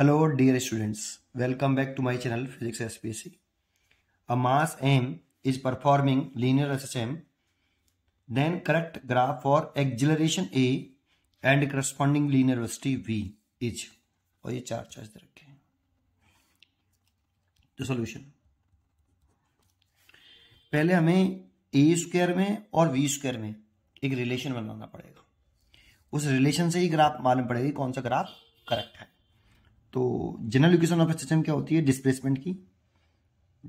hello dear students welcome back to my channel physics S S C a mass M is performing linear S then correct graph for acceleration A and corresponding linear V is और ये चार charge दे रखे हैं तो solution पहले हमें ए square में और वी स्क्वायर में एक रिलेशन बनाना पड़ेगा उस रिलेशन से ही ग्राफ मालूम पड़ेगा कौन सा ग्राफ करेक्ट है तो जनरल इक्वेशन ऑफ एच क्या होती है डिस्प्लेसमेंट की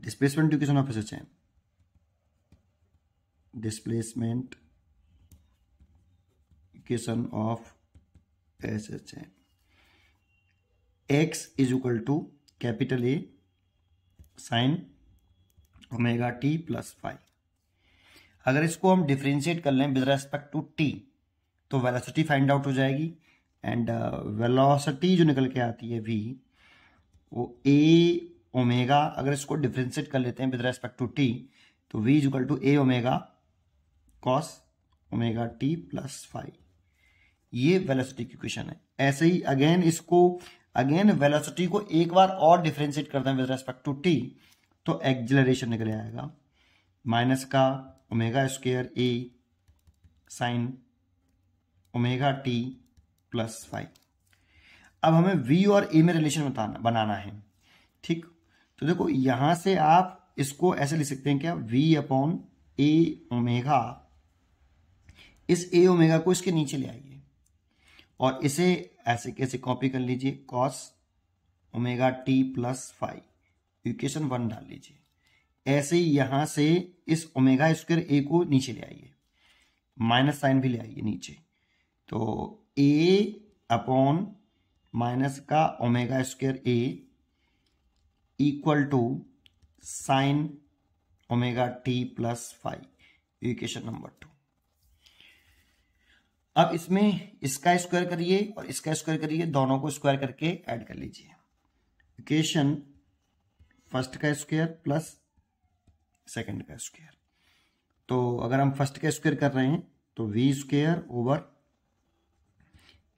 displacement equation of H displacement equation of S H M X is equal to capital A sine omega T plus five अगर इसको हम डिफ्रेंशिएट कर लें विद रेस्पेक्ट टू टी तो वेलोसिटी फाइंड आउट हो जाएगी एंड वेलोसिटी uh, जो निकल के आती है वी वो ए ओमेगा अगर इसको डिफ्रेंशिएट कर लेते हैं विद रेस्पेक्ट टू टी तो V equal to A omega cos omega T plus five ये वेलोसिटी की क्वेश्चन है ऐसे ही अगेन इसको अगेन वेलोसिटी को एक बार और डिफ्रेंशिएट करते हैं विद रेस्पेक्ट टू टी तो एक्जिलरेशन निकल आएगा माइनस का omega square A sine omega T plus five अब हमें वी और ए में रिलेशन बताना बनाना है ठीक तो देखो यहां से आप इसको ऐसे लिख सकते हैं क्या वी अपॉन ए ओमेगा इस ए ओमेगा को इसके नीचे ले आइए और इसे ऐसे कैसे कॉपी कर लीजिए cos omega T plus five equation one डाल लीजिए ऐसे ही यहां से इस ओमेगा स्क्वायर ए को नीचे ले आइए माइनस साइन भी ले आइए नीचे तो ए अपॉन माइनस का omega square A equal to sine omega T plus five equation number two अब इसमें इसका स्क्वायर करिए और इसका स्क्वायर करिए दोनों को स्क्वायर करके ऐड कर लीजिए इक्वेशन फर्स्ट का स्क्वायर प्लस सेकंड का स्क्वायर तो अगर हम फर्स्ट का स्क्वायर कर रहे हैं तो V square over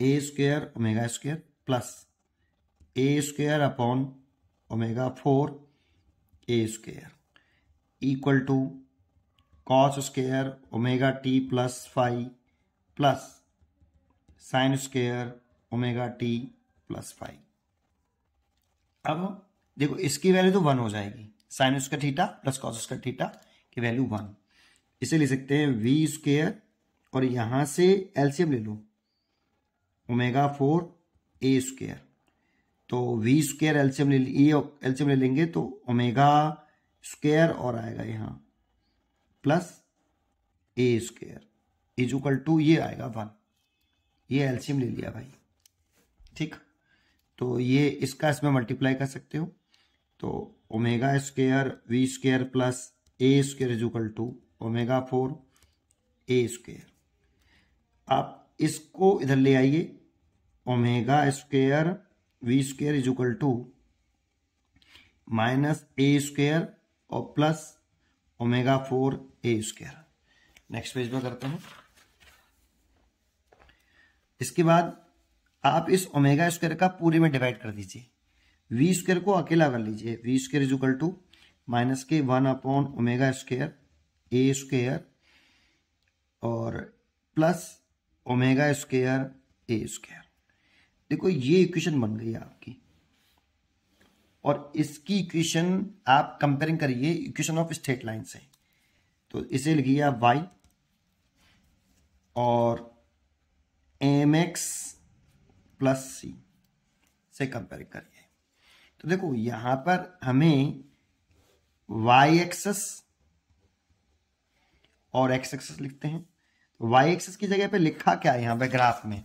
A square omega square plus A square upon omega four A square equal to cos square omega T plus five plus sine square omega T plus five अब देखो इसकी value तो one हो जाएगी sine square theta plus cos square theta की value one इसे ले सकते हैं वी स्क्वेयर और यहां से एलसीएम ले लो ओमेगा फोर ए स्क्वेयर तो वी स्क्वेयर एल्शियम ले एल्शियम ले लेंगे तो ओमेगा स्क्वेयर और आएगा यहाँ plus A square equal to ये आएगा वन ये एल्शियम ले लिया भाई ठीक तो ये इसका इसमें मल्टीप्लाई कर सकते हो तो omega square V square plus A square equal to omega four A square आप इसको इधर ले आइए omega square V square is equal to minus A square और plus omega four A square next page में करते हैं इसके बाद आप इस ओमेगा स्क्वेयर का पूरे में डिवाइड कर दीजिए वी स्क्वेयर को अकेला कर लीजिए V square is equal to minus के one upon omega square A square और plus omega square A square देखो ये इक्वेशन बन गई आपकी और इसकी इक्वेशन आप कंपेयरिंग करिए इक्वेशन ऑफ स्टेट लाइन से तो इसे लिखिए आप वाई और एम एक्स प्लस सी से कंपेयर करिए तो देखो यहां पर हमें वाई एक्सेस और एक्स एक्सेस लिखते हैं वाई तो एक्सेस की जगह पे लिखा क्या है यहां पे ग्राफ में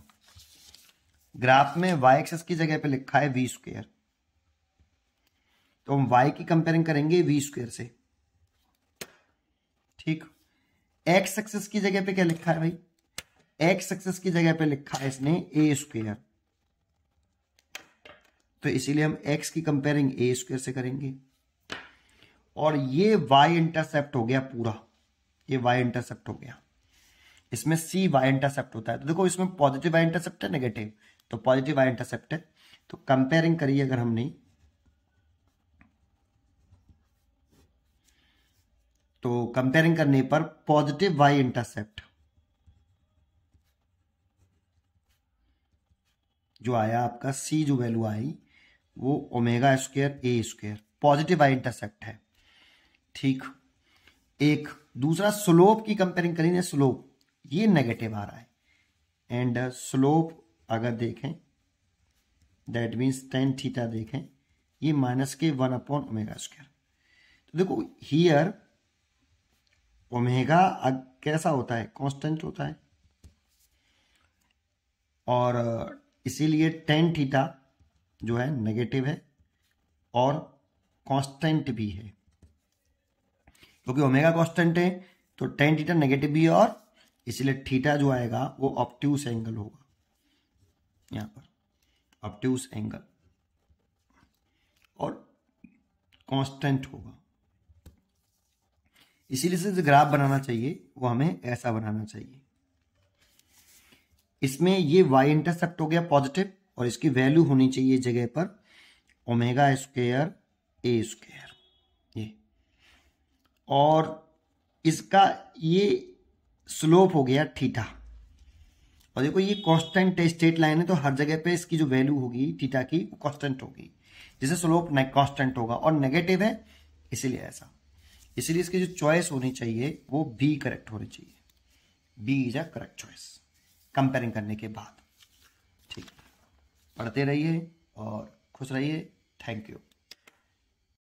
ग्राफ में वाई एक्सेस की जगह पे लिखा है वी स्क्वेयर तो हम वाई की कंपेयरिंग करेंगे वी स्क्वेयर से ठीक एक्स एक्सेस की जगह पे क्या लिखा है भाई एक्स एक्सेस की जगह पे लिखा है इसने ए स्क्वेयर तो इसीलिए हम एक्स की कंपेयरिंग ए स्क्वेयर से करेंगे और ये वाई इंटरसेप्ट हो गया पूरा ये वाई इंटरसेप्ट हो गया इसमें सी वाई इंटरसेप्ट होता है तो देखो इसमें पॉजिटिव वाई इंटरसेप्ट है नेगेटिव तो पॉजिटिव आई इंटरसेप्ट है तो कंपेयरिंग करिए अगर हम नहीं तो कंपेयरिंग करने पर पॉजिटिव वाई इंटरसेप्ट जो आया आपका सी जो वैल्यू आई वो omega square A square positive Y intercept है ठीक एक दूसरा स्लोप की कंपेयरिंग करेंगे स्लोप ये नेगेटिव आ रहा है एंड स्लोप uh, अगर देखें दैट मीन्स टेन थीटा देखें ये माइनस के वन अपॉन ओमेगा स्क्वायर तो देखो हियर ओमेगा कैसा होता है कांस्टेंट होता है और uh, इसीलिए टेन थीटा जो है नेगेटिव है और कांस्टेंट भी है क्योंकि तो ओमेगा कांस्टेंट है तो टेन थीटा नेगेटिव भी है और इसलिए थीटा जो आएगा वो ऑप्टिव एंगल होगा यहाँ पर अपट्यूस एंगल और कांस्टेंट होगा इसीलिए से जो ग्राफ बनाना चाहिए वो हमें ऐसा बनाना चाहिए इसमें ये वाई इंटरसेप्ट हो गया पॉजिटिव और इसकी वैल्यू होनी चाहिए जगह पर ओमेगा स्क्वेयर ए स्क्वेयर ये और इसका ये स्लोप हो गया थीटा और देखो ये कॉन्स्टेंट स्टेट लाइन है तो हर जगह पे इसकी जो वैल्यू होगी थीटा की कॉन्स्टेंट होगी जैसे स्लोप कॉन्स्टेंट होगा और नेगेटिव है इसीलिए ऐसा इसीलिए इसकी जो चॉइस होनी चाहिए वो बी करेक्ट होनी चाहिए B is a correct choice comparing करने के बाद ठीक पढ़ते रहिए और खुश रहिए थैंक यू